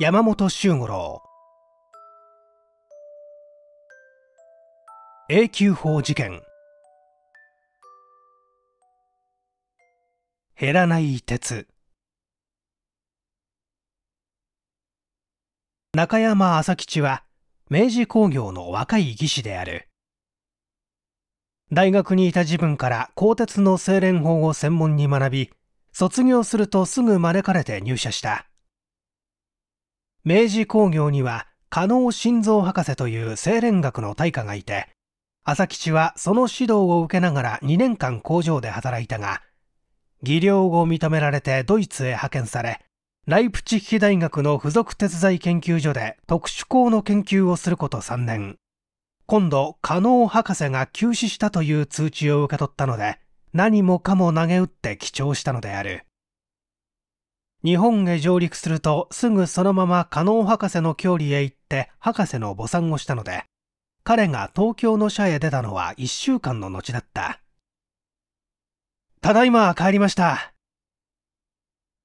山本周五郎永久法事件減らない鉄中山朝吉は明治工業の若い技師である大学にいた自分から鋼鉄の精錬法を専門に学び卒業するとすぐ招かれて入社した明治工業には加納晋三博士という精錬学の大家がいて朝吉はその指導を受けながら2年間工場で働いたが技量を認められてドイツへ派遣されライプチッヒ大学の付属鉄材研究所で特殊鋼の研究をすること3年今度加納博士が急死したという通知を受け取ったので何もかも投げ打って記帳したのである日本へ上陸するとすぐそのまま加納博士の郷里へ行って博士の母参をしたので、彼が東京の社へ出たのは一週間の後だった。ただいま帰りました。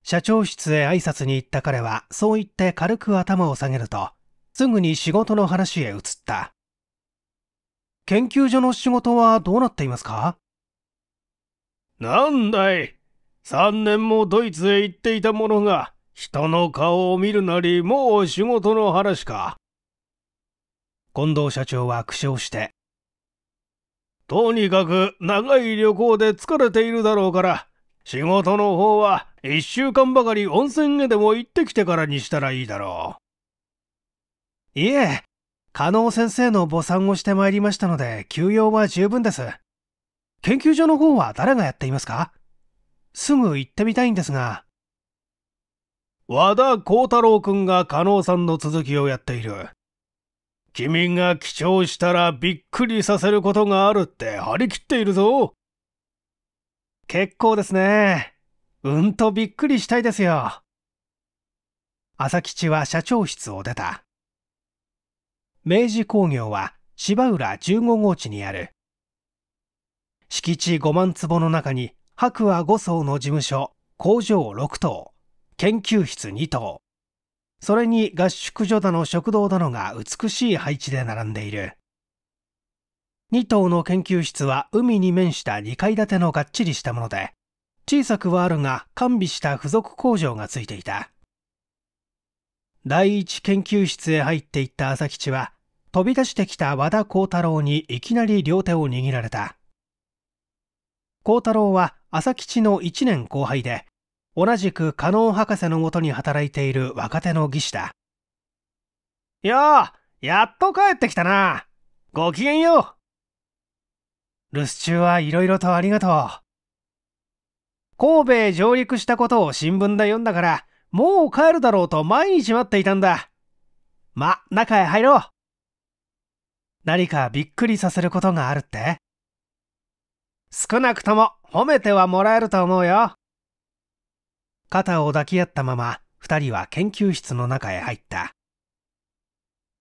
社長室へ挨拶に行った彼はそう言って軽く頭を下げると、すぐに仕事の話へ移った。研究所の仕事はどうなっていますかなんだい3年もドイツへ行っていたものが、人の顔を見るなり、もう仕事の話か。近藤社長は苦笑して、とにかく長い旅行で疲れているだろうから、仕事の方は1週間ばかり温泉へでも行ってきてからにしたらいいだろう。いえ、加納先生の母産をしてまいりましたので、休養は十分です。研究所の方は誰がやっていますかすぐ行ってみたいんですが。和田幸太郎君が加納さんの続きをやっている。君が記帳したらびっくりさせることがあるって張り切っているぞ。結構ですね。うんとびっくりしたいですよ。朝吉は社長室を出た。明治工業は芝浦15号地にある。敷地5万坪の中に白亜五層の事務所工場6棟研究室2棟それに合宿所だの食堂だのが美しい配置で並んでいる2棟の研究室は海に面した2階建てのがっちりしたもので小さくはあるが完備した付属工場がついていた第一研究室へ入っていった朝吉は飛び出してきた和田幸太郎にいきなり両手を握られた幸太郎は浅吉の1年後輩で同じく加納博士のもとに働いている若手の技師だようやっと帰ってきたなごきげんよう留守中はいろいろとありがとう神戸へ上陸したことを新聞で読んだからもう帰るだろうと毎日待っていたんだま中へ入ろう何かびっくりさせることがあるって少なくとも褒めてはもらえると思うよ。肩を抱き合ったまま2人は研究室の中へ入った。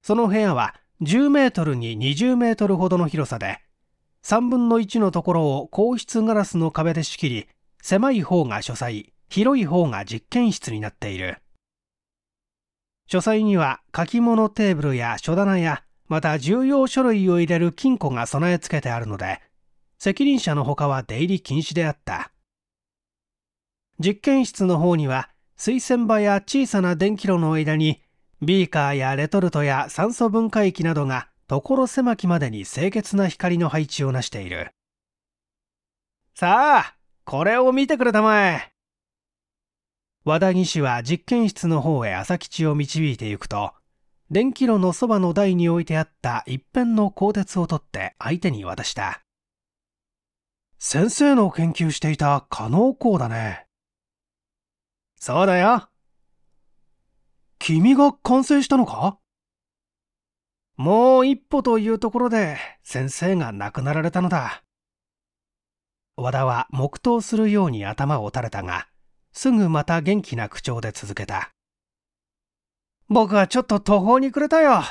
その部屋は10メートルに20メートルほどの広さで、3分の1のところを硬質ガラスの壁で仕切り、狭い方が書斎、広い方が実験室になっている。書斎には書き物テーブルや書棚や、また重要書類を入れる金庫が備え付けてあるので、責任者のほかは出入り禁止であった実験室の方には水洗場や小さな電気炉の間にビーカーやレトルトや酸素分解器などが所狭きまでに清潔な光の配置をなしているさあこれを見てくれたまえ和田義氏は実験室の方へ朝吉を導いてゆくと電気炉のそばの台に置いてあった一辺の鋼鉄を取って相手に渡した先生の研究していた加納校だね。そうだよ。君が完成したのかもう一歩というところで先生が亡くなられたのだ。和田は黙祷するように頭を垂れたが、すぐまた元気な口調で続けた。僕はちょっと途方に暮れたよ。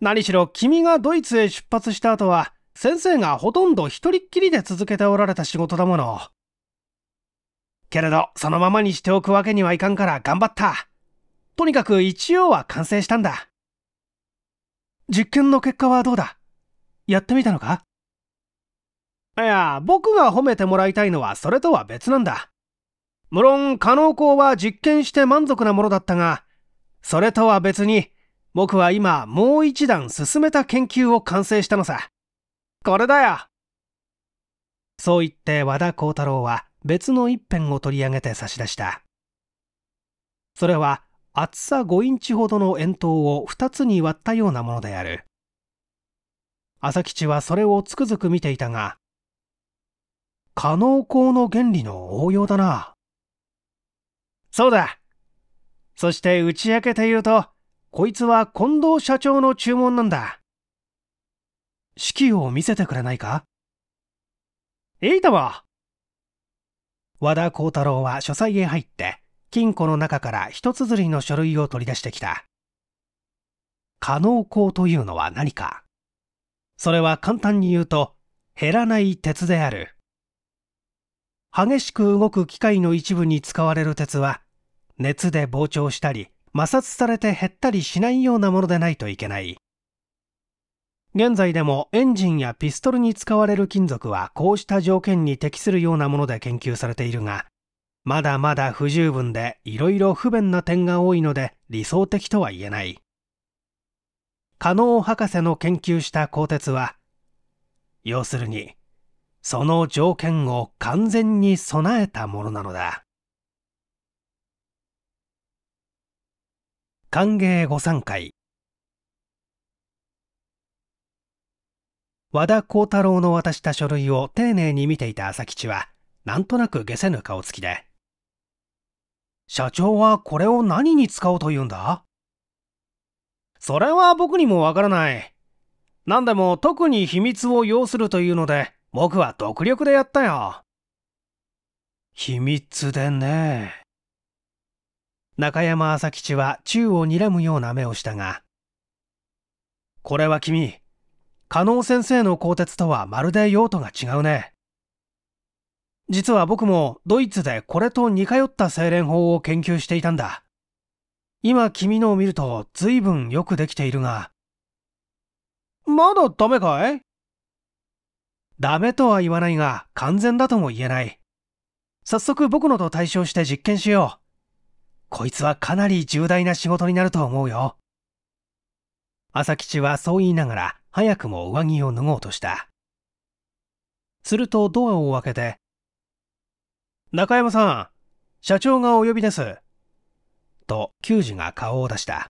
何しろ君がドイツへ出発した後は、先生がほとんど一人っきりで続けておられた仕事だもの。けれど、そのままにしておくわけにはいかんから頑張った。とにかく一応は完成したんだ。実験の結果はどうだやってみたのかいや、僕が褒めてもらいたいのはそれとは別なんだ。無論、可能校は実験して満足なものだったが、それとは別に、僕は今もう一段進めた研究を完成したのさ。これだよそう言って和田幸太郎は別の一辺を取り上げて差し出したそれは厚さ5インチほどの円筒を2つに割ったようなものである朝吉はそれをつくづく見ていたが可能項の原理の応用だなそうだそして打ち明けて言うとこいつは近藤社長の注文なんだ式を見せてくれないかいいとも和田幸太郎は書斎へ入って金庫の中から一つずりの書類を取り出してきた可能項というのは何かそれは簡単に言うと減らない鉄である激しく動く機械の一部に使われる鉄は熱で膨張したり摩擦されて減ったりしないようなものでないといけない現在でもエンジンやピストルに使われる金属はこうした条件に適するようなもので研究されているが、まだまだ不十分で色々不便な点が多いので理想的とは言えない。加納博士の研究した鋼鉄は、要するに、その条件を完全に備えたものなのだ。歓迎御参会和田幸太郎の渡した書類を丁寧に見ていた朝吉は、なんとなく下せぬ顔つきで。社長はこれを何に使おうというんだそれは僕にもわからない。何でも特に秘密を要するというので、僕は独力でやったよ。秘密でね。中山朝吉は宙を睨むような目をしたが、これは君、加納先生の鋼鉄とはまるで用途が違うね。実は僕もドイツでこれと似通った精錬法を研究していたんだ。今君のを見ると随分よくできているが。まだダメかいダメとは言わないが完全だとも言えない。早速僕のと対照して実験しよう。こいつはかなり重大な仕事になると思うよ。朝吉はそう言いながら早くも上着を脱ごうとした。するとドアを開けて、中山さん、社長がお呼びです。と、球児が顔を出した。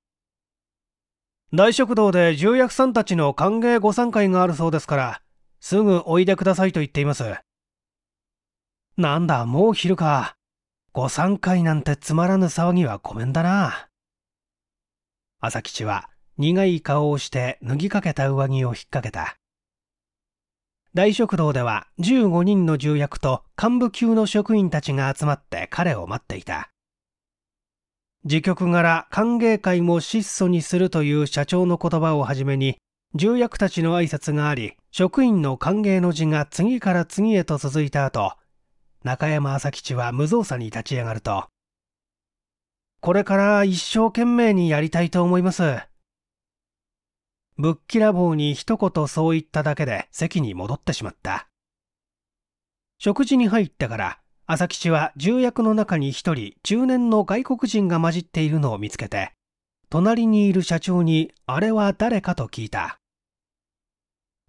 大食堂で重役さんたちの歓迎ご参会があるそうですから、すぐおいでくださいと言っています。なんだ、もう昼か。ご参会なんてつまらぬ騒ぎはごめんだな。朝吉は苦い顔をして脱ぎかけた上着を引っ掛けた。大食堂では15人の重役と幹部級の職員たちが集まって彼を待っていた。自局柄歓迎会も質素にするという社長の言葉をはじめに、重役たちの挨拶があり、職員の歓迎の字が次から次へと続いた後、中山朝吉は無造作に立ち上がると、これから一生懸命にやりたいと思います。ぶっきらぼうに一言そう言っただけで席に戻ってしまった。食事に入ったから、朝吉は重役の中に一人中年の外国人が混じっているのを見つけて、隣にいる社長にあれは誰かと聞いた。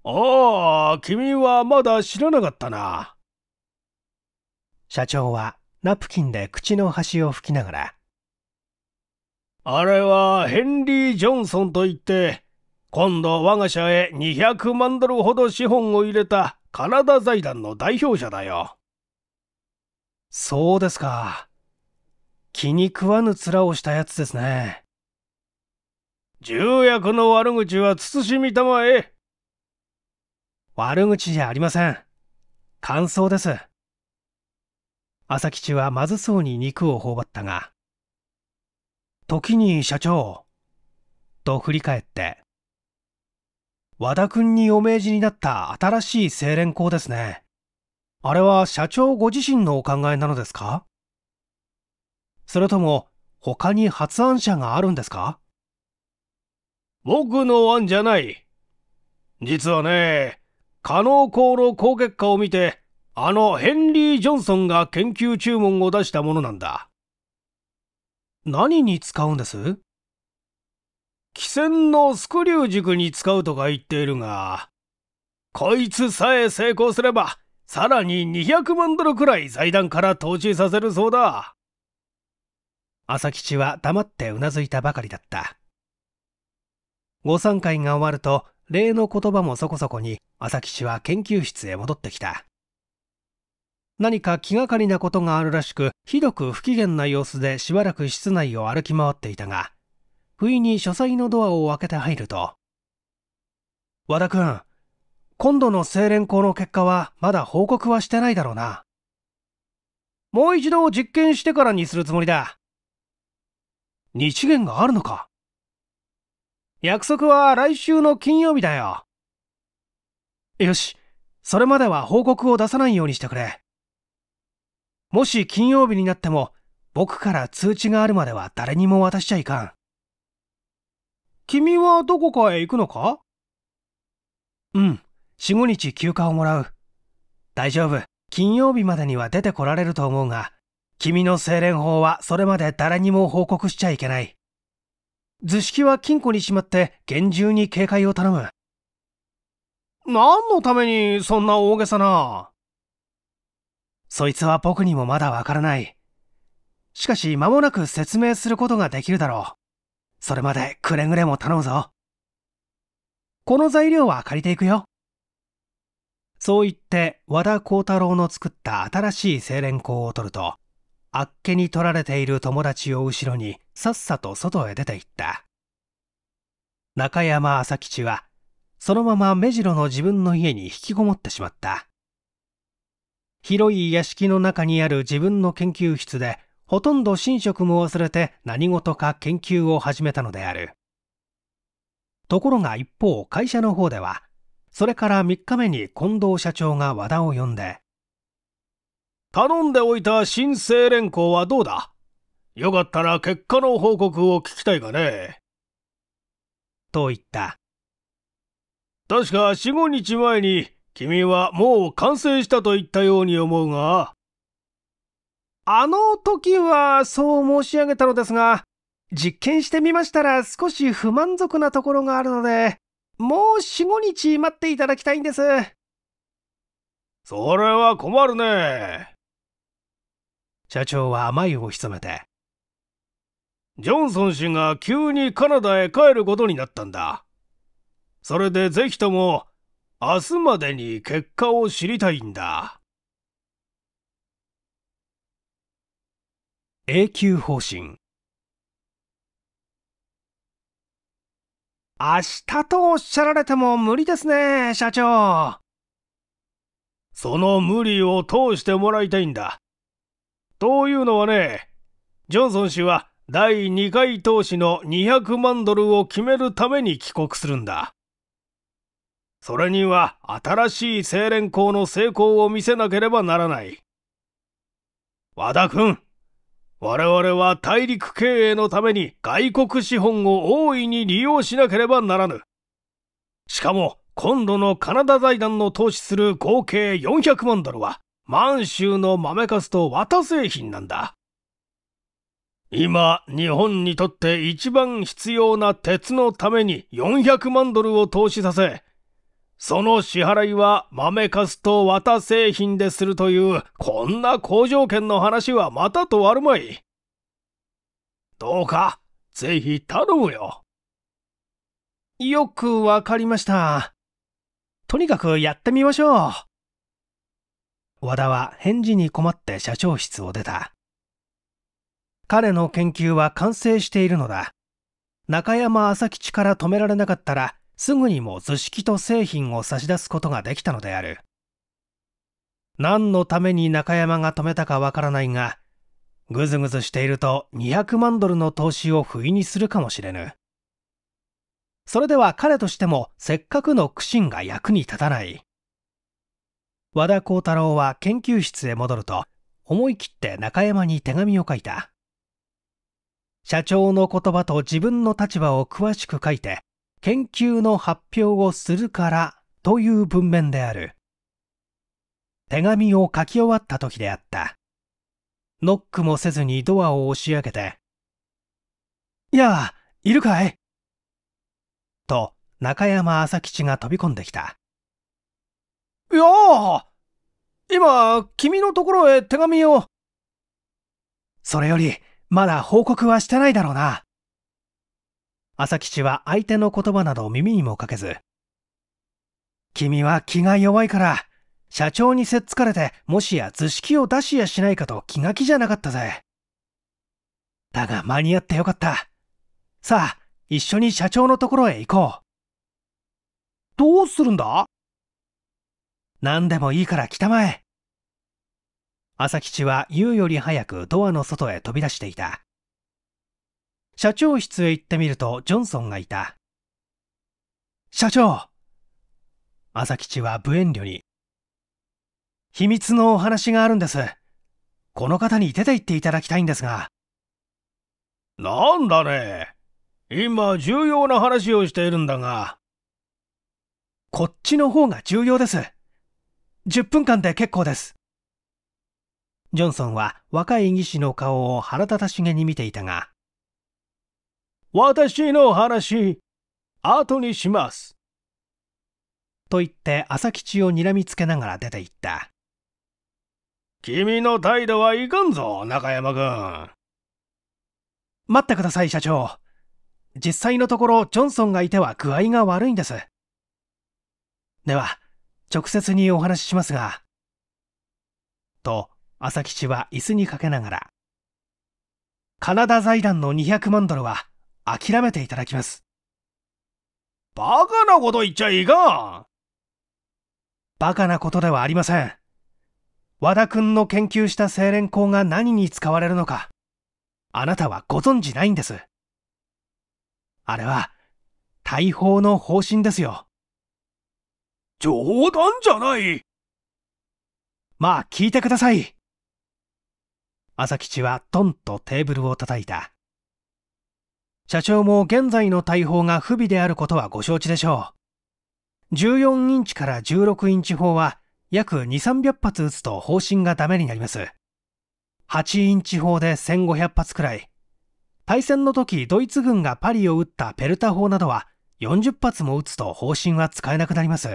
ああ、君はまだ知らなかったな。社長はナプキンで口の端を拭きながら。あれはヘンリー・ジョンソンといって、今度我が社へ200万ドルほど資本を入れたカナダ財団の代表者だよ。そうですか。気に食わぬ面をしたやつですね。重役の悪口は慎みたまえ。悪口じゃありません。感想です。朝吉はまずそうに肉を頬張ったが、時に社長、と振り返って、和田くんにお命じになった新しい精錬校ですね。あれは社長ご自身のお考えなのですかそれとも他に発案者があるんですか僕の案じゃない。実はね、可能航路好結果を見て、あのヘンリー・ジョンソンが研究注文を出したものなんだ。何に使うんです汽船のスクリュー軸に使うとか言っているが、こいつさえ成功すれば、さらに200万ドルくらい財団から投資させるそうだ。朝吉は黙ってうなずいたばかりだった。午餐会が終わると、礼の言葉もそこそこに、朝吉は研究室へ戻ってきた。何か気がかりなことがあるらしく、ひどく不機嫌な様子でしばらく室内を歩き回っていたが、不意に書斎のドアを開けて入ると、和田くん、今度の精錬校の結果はまだ報告はしてないだろうな。もう一度実験してからにするつもりだ。日次元があるのか約束は来週の金曜日だよ。よし、それまでは報告を出さないようにしてくれ。もし金曜日になっても僕から通知があるまでは誰にも渡しちゃいかん。君はどこかへ行くのかうん、4、5日休暇をもらう。大丈夫、金曜日までには出てこられると思うが、君の精錬法はそれまで誰にも報告しちゃいけない。図式は金庫にしまって厳重に警戒を頼む。何のためにそんな大げさな。そいつは僕にもまだわからない。しかし間もなく説明することができるだろうそれまでくれぐれも頼むぞ。この材料は借りていくよ。そう言って和田光太郎の作った新しい精錬香を取ると、あっけに取られている友達を後ろにさっさと外へ出て行った。中山朝吉は、そのまま目白の自分の家に引きこもってしまった。広い屋敷の中にある自分の研究室でほとんど寝食も忘れて何事か研究を始めたのである。ところが一方、会社の方では、それから3日目に近藤社長が和田を呼んで、頼んでおいた新生連行はどうだよかったら結果の報告を聞きたいがね。と言った。確か4、5日前に君はもう完成したと言ったように思うが、あの時はそう申し上げたのですが、実験してみましたら少し不満足なところがあるので、もう4、5日待っていただきたいんです。それは困るね。社長は甘いを潜めて。ジョンソン氏が急にカナダへ帰ることになったんだ。それでぜひとも明日までに結果を知りたいんだ。永久方針明日とおっしゃられても無理ですね、社長。その無理を通してもらいたいんだ。というのはね、ジョンソン氏は第2回投資の200万ドルを決めるために帰国するんだ。それには新しい清廉校の成功を見せなければならない。和田君。我々は大陸経営のために外国資本を大いに利用しなければならぬ。しかも、今度のカナダ財団の投資する合計400万ドルは、満州の豆かすと綿製品なんだ。今、日本にとって一番必要な鉄のために400万ドルを投資させ、その支払いは豆かすと綿製品でするという、こんな好条件の話はまたとあるまい。どうか、ぜひ頼むよ。よくわかりました。とにかくやってみましょう。和田は返事に困って社長室を出た。彼の研究は完成しているのだ。中山朝吉から止められなかったらすぐにも図式と製品を差し出すことができたのである何のために中山が止めたかわからないがぐずぐずしていると200万ドルの投資を不意にするかもしれぬそれでは彼としてもせっかくの苦心が役に立たない和田幸太郎は研究室へ戻ると思い切って中山に手紙を書いた社長の言葉と自分の立場を詳しく書いて研究の発表をするからという文面である。手紙を書き終わった時であった。ノックもせずにドアを押し開けて、やあ、いるかいと、中山朝吉が飛び込んできた。いやあ今、君のところへ手紙を。それより、まだ報告はしてないだろうな。朝吉は相手の言葉など耳にもかけず、君は気が弱いから、社長にせっつかれて、もしや図式を出しやしないかと気が気じゃなかったぜ。だが間に合ってよかった。さあ、一緒に社長のところへ行こう。どうするんだ何でもいいから来たまえ。朝吉は言うより早くドアの外へ飛び出していた。社長室へ行ってみるとジョンソンがいた。社長朝吉は無遠慮に。秘密のお話があるんです。この方に出て行っていただきたいんですが。なんだね。今重要な話をしているんだが。こっちの方が重要です。10分間で結構です。ジョンソンは若い技師の顔を腹立たしげに見ていたが、私の話、後にします。と言って朝吉を睨みつけながら出て行った。君の態度はいかんぞ、中山君。待ってください、社長。実際のところ、ジョンソンがいては具合が悪いんです。では、直接にお話ししますが。と、朝吉は椅子にかけながら。カナダ財団の200万ドルは諦めていただきます。バカなこと言っちゃいかバカなことではありません。和田くんの研究した精錬鋼が何に使われるのか、あなたはご存じないんです。あれは、大砲の方針ですよ。冗談じゃないまあ聞いてください。朝吉はトンとテーブルを叩いた。社長も現在の大砲が不備であることはご承知でしょう。14インチから16インチ砲は約2、300発撃つと方針がダメになります。8インチ砲で1500発くらい。対戦の時ドイツ軍がパリを撃ったペルタ砲などは40発も撃つと方針は使えなくなります。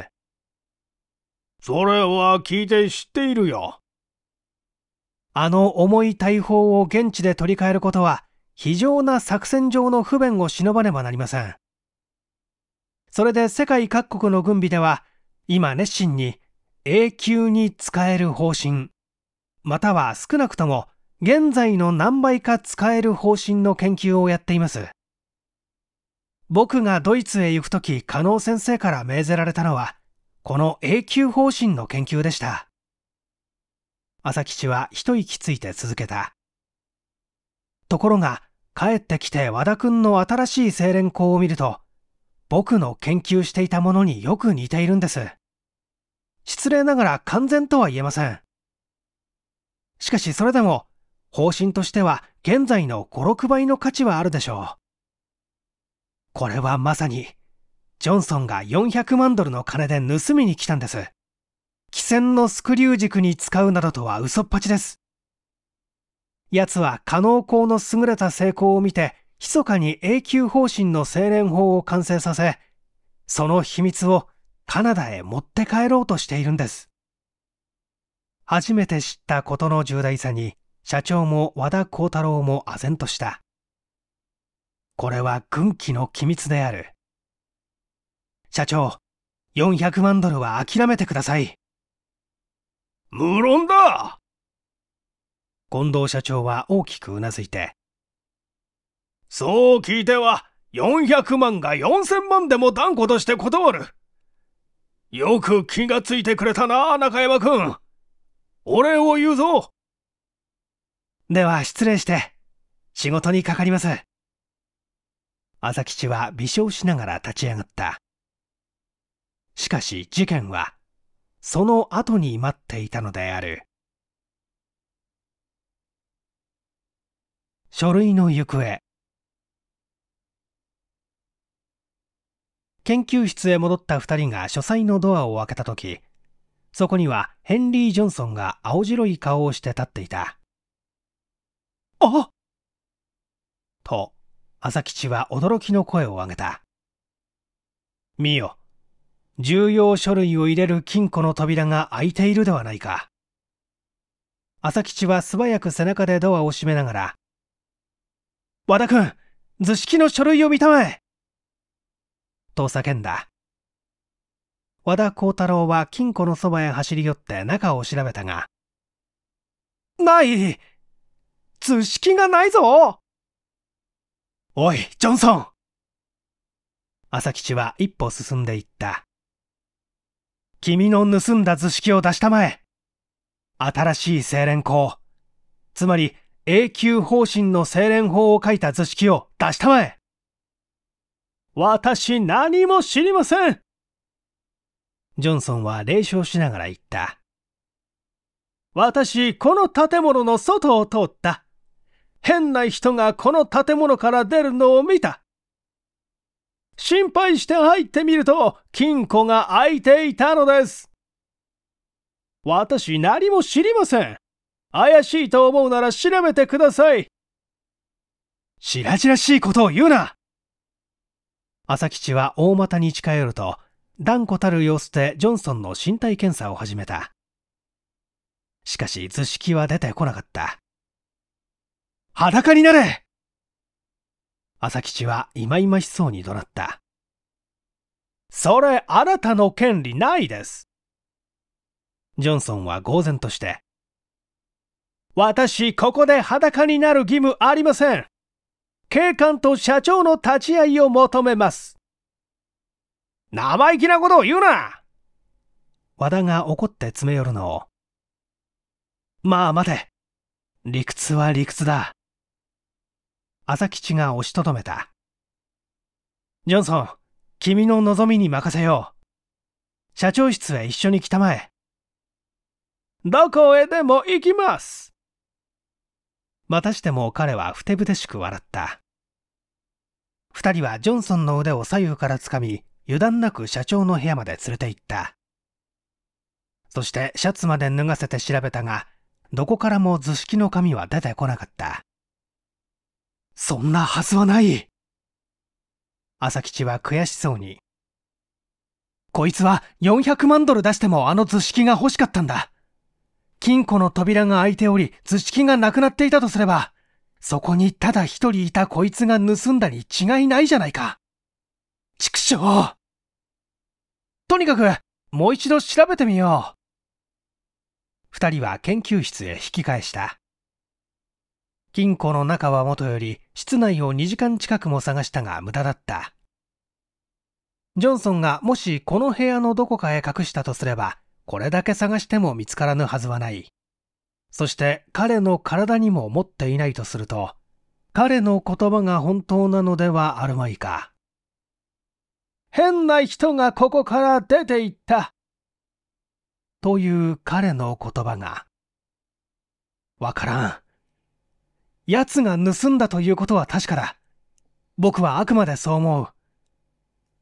それは聞いて知っているよ。あの重い大砲を現地で取り替えることは非常な作戦上の不便を忍ばねばなりませんそれで世界各国の軍備では今熱心に永久に使える方針または少なくとも現在の何倍か使える方針の研究をやっています僕がドイツへ行く時加納先生から命ぜられたのはこの永久方針の研究でした朝吉は一息ついて続けたところが帰ってきて和田くんの新しい精錬校を見ると、僕の研究していたものによく似ているんです。失礼ながら完全とは言えません。しかしそれでも、方針としては現在の5、6倍の価値はあるでしょう。これはまさに、ジョンソンが400万ドルの金で盗みに来たんです。汽船のスクリュー軸に使うなどとは嘘っぱちです。奴は可能校の優れた成功を見て、密かに永久方針の精錬法を完成させ、その秘密をカナダへ持って帰ろうとしているんです。初めて知ったことの重大さに、社長も和田幸太郎も唖然とした。これは軍機の機密である。社長、400万ドルは諦めてください。無論だ近藤社長は大きくうなずいて、そう聞いては、400万が4000万でも断固として断る。よく気がついてくれたな、中山くん。お礼を言うぞ。では失礼して、仕事にかかります。朝吉は微笑しながら立ち上がった。しかし事件は、その後に待っていたのである。書類の行方研究室へ戻った2人が書斎のドアを開けた時そこにはヘンリー・ジョンソンが青白い顔をして立っていたあと朝吉は驚きの声を上げた見よ重要書類を入れる金庫の扉が開いているではないか朝吉は素早く背中でドアを閉めながら和田君図式の書類を見たまえと叫んだ和田幸太郎は金庫のそばへ走り寄って中を調べたがない図式がないぞおいジョンソン朝吉は一歩進んでいった君の盗んだ図式を出したまえ新しい精錬工つまり永久方針の精錬法を書いた図式を出したまえ私何も知りませんジョンソンは冷笑しながら言った。私、この建物の外を通った。変な人がこの建物から出るのを見た。心配して入ってみると、金庫が開いていたのです。私何も知りません。怪しいと思うなら調べてください白々しいことを言うな朝吉は大股に近寄ると断固たる様子でジョンソンの身体検査を始めたしかし図式は出てこなかった裸になれ朝吉は忌々しそうに怒鳴ったそれあなたの権利ないですジョンソンは呆然として私ここで裸になる義務ありません警官と社長の立ち会いを求めます生意気なことを言うな和田が怒って詰め寄るのをまあ待て理屈は理屈だ朝吉が押しとどめたジョンソン君の望みに任せよう社長室へ一緒に来たまえどこへでも行きますまたしても彼はふてぶてしく笑った。二人はジョンソンの腕を左右からつかみ、油断なく社長の部屋まで連れて行った。そしてシャツまで脱がせて調べたが、どこからも図式の紙は出てこなかった。そんなはずはない朝吉は悔しそうに。こいつは400万ドル出してもあの図式が欲しかったんだ。金庫の扉が開いており、図式がなくなっていたとすれば、そこにただ一人いたこいつが盗んだに違いないじゃないか。畜生とにかく、もう一度調べてみよう。二人は研究室へ引き返した。金庫の中はもとより、室内を2時間近くも探したが無駄だった。ジョンソンがもしこの部屋のどこかへ隠したとすれば、これだけ探しても見つからぬはずはない。そして彼の体にも持っていないとすると、彼の言葉が本当なのではあるまいか。変な人がここから出て行った。という彼の言葉が。わからん。奴が盗んだということは確かだ。僕はあくまでそう思う。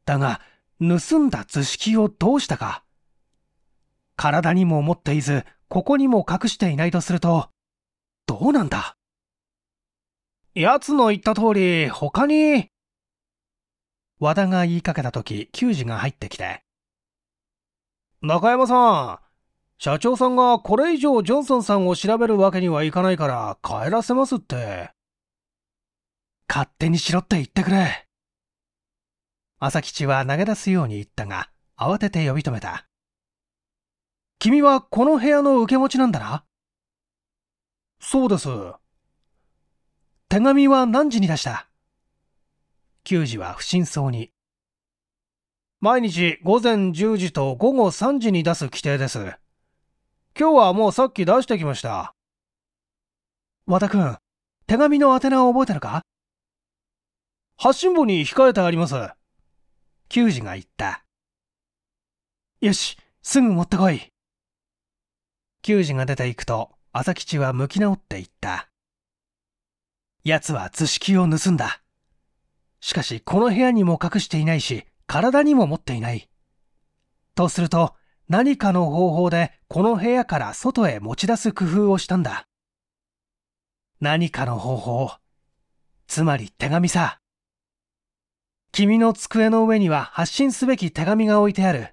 だが、盗んだ図式をどうしたか体にも持っていず、ここにも隠していないとすると、どうなんだ奴の言った通り、他に。和田が言いかけた時、球児が入ってきて。中山さん、社長さんがこれ以上ジョンソンさんを調べるわけにはいかないから帰らせますって。勝手にしろって言ってくれ。朝吉は投げ出すように言ったが、慌てて呼び止めた。君はこの部屋の受け持ちなんだなそうです。手紙は何時に出した球児は不審そうに。毎日午前10時と午後3時に出す規定です。今日はもうさっき出してきました。和田くん、手紙の宛名を覚えたのか発信簿に控えてあります。球児が言った。よし、すぐ持ってこい。給仕が出ていくと、朝吉は向き直っていった。奴は図式を盗んだ。しかし、この部屋にも隠していないし、体にも持っていない。とすると、何かの方法でこの部屋から外へ持ち出す工夫をしたんだ。何かの方法。つまり手紙さ。君の机の上には発信すべき手紙が置いてある。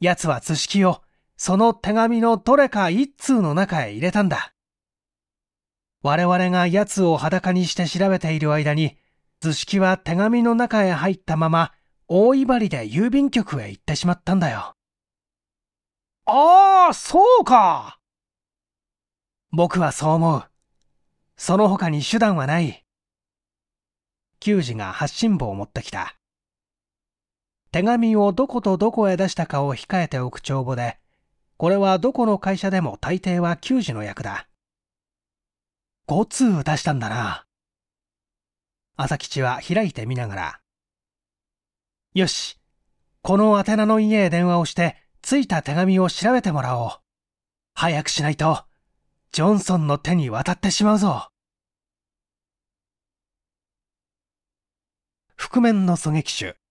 奴は図式をその手紙のどれか一通の中へ入れたんだ。我々が奴を裸にして調べている間に、図式は手紙の中へ入ったまま、大威張りで郵便局へ行ってしまったんだよ。ああ、そうか僕はそう思う。その他に手段はない。球児が発信簿を持ってきた。手紙をどことどこへ出したかを控えておく帳簿で、これはどこの会社でも大抵は給仕の役だ。5通出したんだな。朝吉は開いてみながら。よし、この宛名の家へ電話をして、ついた手紙を調べてもらおう。早くしないと、ジョンソンの手に渡ってしまうぞ。覆面の狙撃手、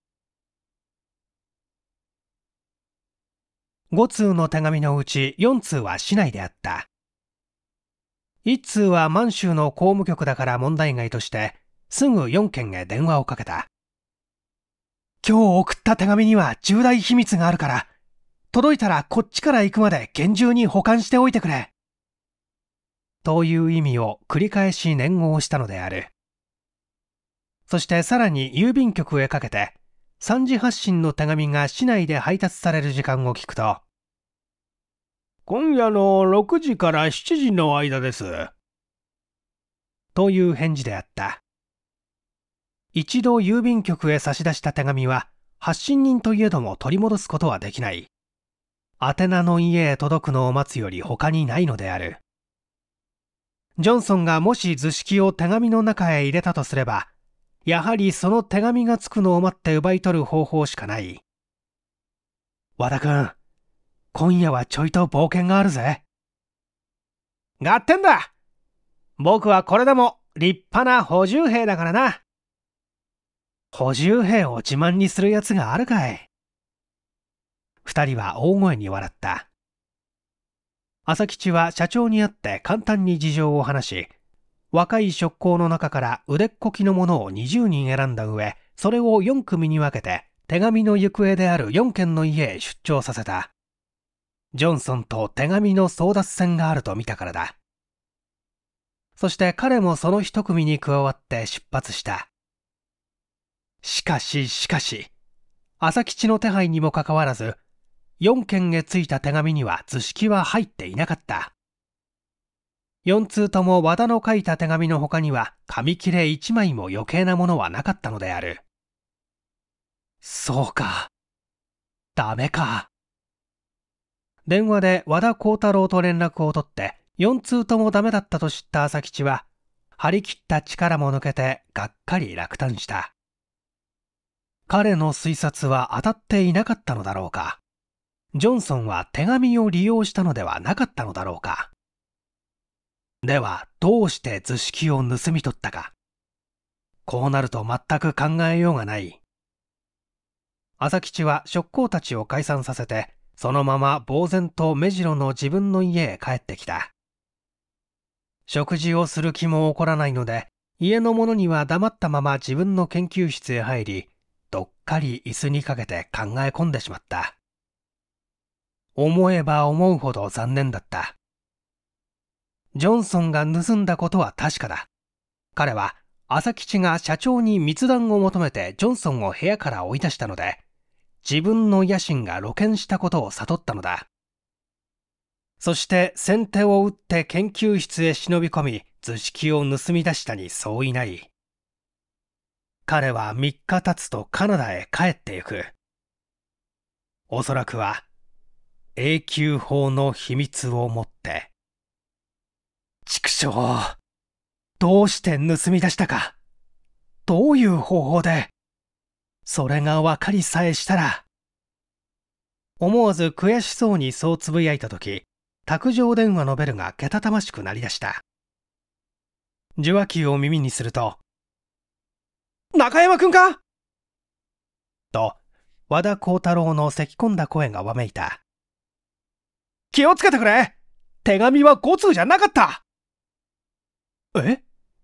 5通の手紙のうち4通は市内であった。1通は満州の公務局だから問題外として、すぐ4件へ電話をかけた。今日送った手紙には重大秘密があるから、届いたらこっちから行くまで厳重に保管しておいてくれ。という意味を繰り返し念合したのである。そしてさらに郵便局へかけて、3時発信の手紙が市内で配達される時間を聞くと、今夜の6時から7時の間です。という返事であった。一度郵便局へ差し出した手紙は、発信人といえども取り戻すことはできない。宛名の家へ届くのを待つより他にないのである。ジョンソンがもし図式を手紙の中へ入れたとすれば、やはりその手紙がつくのを待って奪い取る方法しかない。和田くん、今夜はちょいと冒険があるぜ。合点だ僕はこれでも立派な補充兵だからな。補充兵を自慢にする奴があるかい。二人は大声に笑った。朝吉は社長に会って簡単に事情を話し、若い職工の中から腕っこきのものを20人選んだ上、それを4組に分けて手紙の行方である4件の家へ出張させた。ジョンソンと手紙の争奪戦があると見たからだ。そして彼もその一組に加わって出発した。しかししかし、朝吉の手配にもかかわらず、4件へ着いた手紙には図式は入っていなかった。4通とも和田の書いた手紙の他には紙切れ1枚も余計なものはなかったのである。そうか。ダメか。電話で和田幸太郎と連絡を取って4通ともダメだったと知った朝吉は張り切った力も抜けてがっかり落胆した。彼の推察は当たっていなかったのだろうか。ジョンソンは手紙を利用したのではなかったのだろうか。ではどうして図式を盗み取ったか。こうなると全く考えようがない。朝吉は職工たちを解散させて、そのまま呆然と目白の自分の家へ帰ってきた。食事をする気も起こらないので、家の者には黙ったまま自分の研究室へ入り、どっかり椅子にかけて考え込んでしまった。思えば思うほど残念だった。ジョンソンが盗んだことは確かだ。彼は、朝吉が社長に密談を求めてジョンソンを部屋から追い出したので、自分の野心が露見したことを悟ったのだ。そして先手を打って研究室へ忍び込み、図式を盗み出したに相違ない。彼は3日経つとカナダへ帰ってゆく。おそらくは、永久法の秘密を持って。畜生。どうして盗み出したか。どういう方法で。それが分かりさえしたら。思わず悔しそうにそうつぶやいた時、卓上電話のベルがけたたましくなり出した。受話器を耳にすると、中山くんかと、和田幸太郎の咳き込んだ声がわめいた。気をつけてくれ手紙は5通じゃなかったえ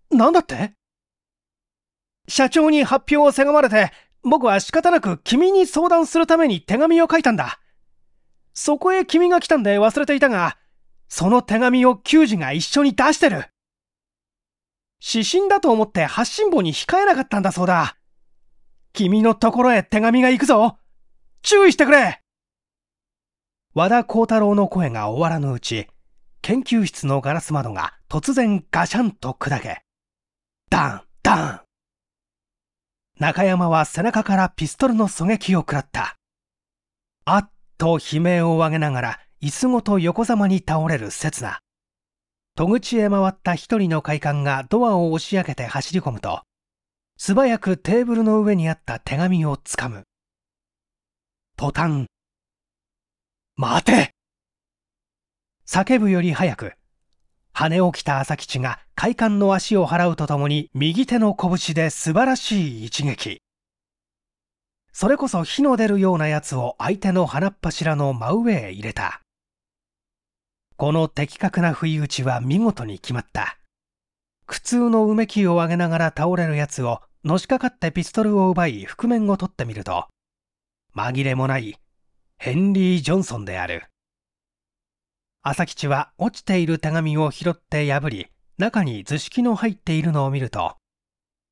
なんだって社長に発表をせがまれて、僕は仕方なく君に相談するために手紙を書いたんだ。そこへ君が来たんで忘れていたが、その手紙を球児が一緒に出してる。指針だと思って発信簿に控えなかったんだそうだ。君のところへ手紙が行くぞ注意してくれ和田幸太郎の声が終わらぬうち、研究室のガラス窓が突然ガシャンと砕け、ダン、ダン中山は背中からピストルの狙撃を食らった。あっと悲鳴を上げながら椅子ごと横ざまに倒れる刹那。戸口へ回った一人の快官がドアを押し上げて走り込むと、素早くテーブルの上にあった手紙をつかむ。途端、待て叫ぶより早く、羽を着た朝吉が快感の足を払うとともに右手の拳で素晴らしい一撃それこそ火の出るようなやつを相手の鼻っ柱の真上へ入れたこの的確な不意打ちは見事に決まった苦痛のうめきを上げながら倒れるやつをのしかかってピストルを奪い覆面を取ってみると紛れもないヘンリー・ジョンソンである朝吉は落ちている手紙を拾って破り中に図式の入っているのを見ると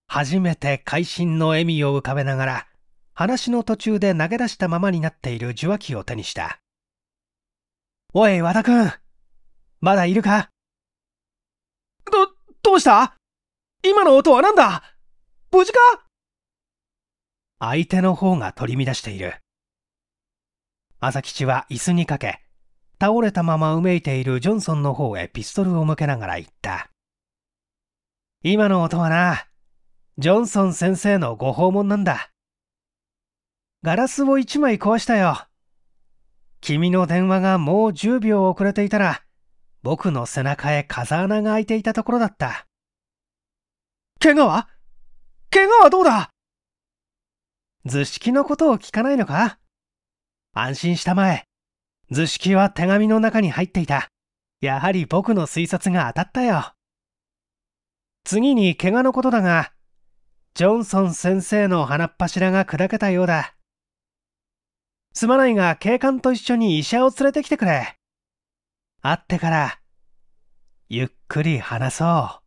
初めて会心の笑みを浮かべながら話の途中で投げ出したままになっている受話器を手にしたおい和田君まだいるかどどうした今の音は何だ無事か相手の方が取り乱している朝吉は椅子にかけ倒れたままうめいているジョンソンの方へピストルを向けながら言った。今の音はな、ジョンソン先生のご訪問なんだ。ガラスを一枚壊したよ。君の電話がもう10秒遅れていたら、僕の背中へ風穴が開いていたところだった。怪我は怪我はどうだ図式のことを聞かないのか安心したまえ。図式は手紙の中に入っていた。やはり僕の推察が当たったよ。次に怪我のことだが、ジョンソン先生の鼻っ柱が砕けたようだ。すまないが警官と一緒に医者を連れてきてくれ。会ってから、ゆっくり話そう。